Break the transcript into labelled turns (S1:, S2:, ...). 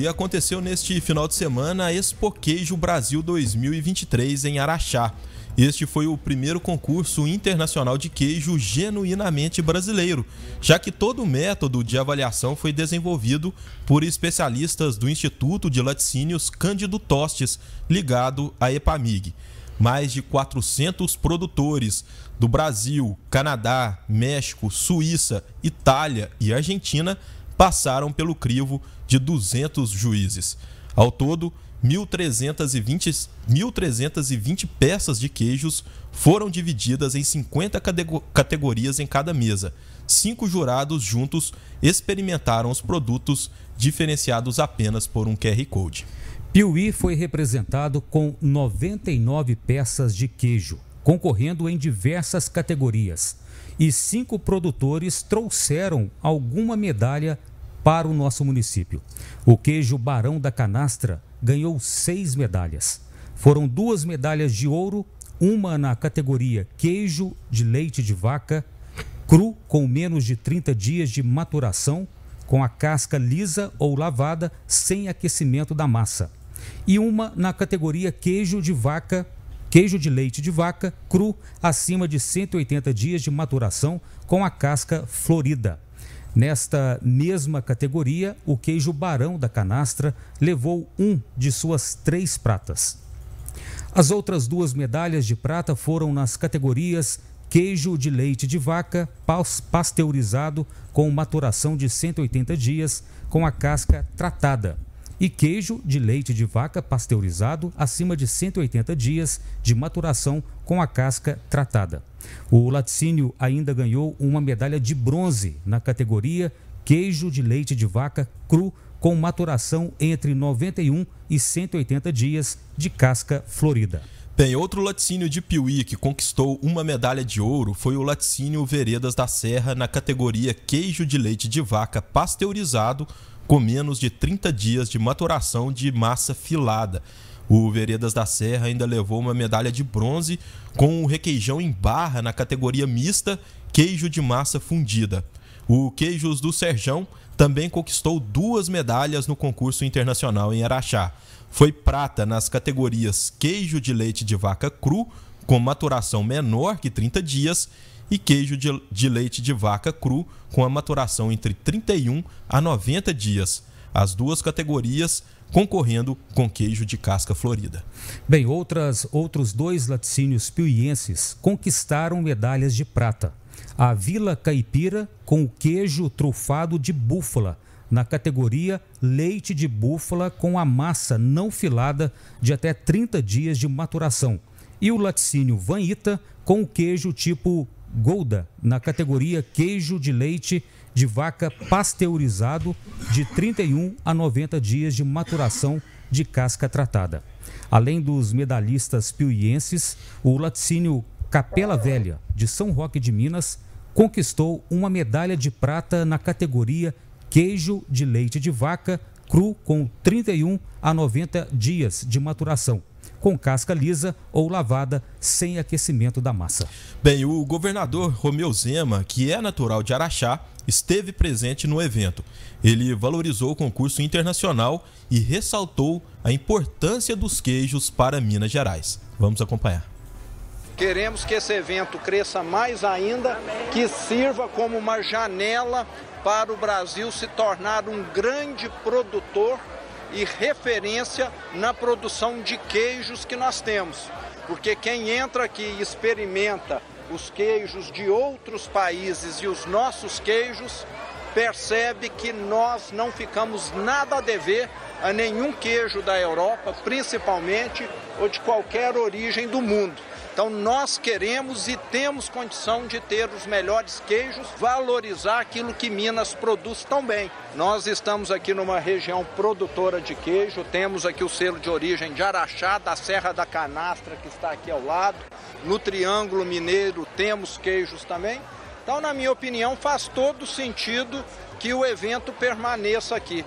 S1: E aconteceu neste final de semana a Expo Queijo Brasil 2023 em Araxá. Este foi o primeiro concurso internacional de queijo genuinamente brasileiro, já que todo o método de avaliação foi desenvolvido por especialistas do Instituto de Laticínios Cândido Tostes, ligado à EPAMIG. Mais de 400 produtores do Brasil, Canadá, México, Suíça, Itália e Argentina passaram pelo crivo de 200 juízes. Ao todo, 1.320, peças de queijos foram divididas em 50 categorias em cada mesa. Cinco jurados juntos experimentaram os produtos, diferenciados apenas
S2: por um QR Code. Piuí foi representado com 99 peças de queijo, concorrendo em diversas categorias. E cinco produtores trouxeram alguma medalha para o nosso município. O queijo Barão da Canastra ganhou seis medalhas. Foram duas medalhas de ouro, uma na categoria queijo de leite de vaca cru com menos de 30 dias de maturação, com a casca lisa ou lavada sem aquecimento da massa. E uma na categoria queijo de vaca queijo de leite de vaca cru acima de 180 dias de maturação com a casca florida. Nesta mesma categoria, o queijo Barão da Canastra levou um de suas três pratas. As outras duas medalhas de prata foram nas categorias queijo de leite de vaca pasteurizado com maturação de 180 dias com a casca tratada e queijo de leite de vaca pasteurizado acima de 180 dias de maturação com a casca tratada. O laticínio ainda ganhou uma medalha de bronze na categoria queijo de leite de vaca cru com maturação entre 91 e 180 dias de casca florida.
S1: Bem, outro laticínio de Piuí que conquistou uma medalha de ouro foi o laticínio Veredas da Serra na categoria queijo de leite de vaca pasteurizado com menos de 30 dias de maturação de massa filada. O Veredas da Serra ainda levou uma medalha de bronze com o requeijão em barra na categoria mista, queijo de massa fundida. O Queijos do Serjão também conquistou duas medalhas no concurso internacional em Araxá. Foi prata nas categorias queijo de leite de vaca cru, com maturação menor que 30 dias, e queijo de, de leite de vaca cru, com a maturação entre 31 a 90 dias as duas categorias
S2: concorrendo com queijo de casca florida. Bem, outras, outros dois laticínios piuienses conquistaram medalhas de prata. A Vila Caipira com o queijo trufado de búfala, na categoria leite de búfala com a massa não filada de até 30 dias de maturação. E o laticínio Vanita com o queijo tipo Golda na categoria queijo de leite de vaca pasteurizado de 31 a 90 dias de maturação de casca tratada. Além dos medalhistas piuienses, o laticínio Capela Velha, de São Roque de Minas, conquistou uma medalha de prata na categoria queijo de leite de vaca cru com 31 a 90 dias de maturação com casca lisa ou lavada, sem aquecimento da massa.
S1: Bem, o governador Romeu Zema, que é natural de Araxá, esteve presente no evento. Ele valorizou o concurso internacional e ressaltou a importância dos queijos para Minas Gerais. Vamos acompanhar.
S3: Queremos que esse evento cresça mais ainda, que sirva como uma janela para o Brasil se tornar um grande produtor e referência na produção de queijos que nós temos. Porque quem entra aqui e experimenta os queijos de outros países e os nossos queijos, percebe que nós não ficamos nada a dever a nenhum queijo da Europa, principalmente, ou de qualquer origem do mundo. Então nós queremos e temos condição de ter os melhores queijos, valorizar aquilo que Minas produz tão bem. Nós estamos aqui numa região produtora de queijo, temos aqui o selo de origem de Araxá, da Serra da Canastra, que está aqui ao lado. No Triângulo Mineiro temos queijos também. Então, na minha opinião, faz todo sentido que o evento permaneça aqui.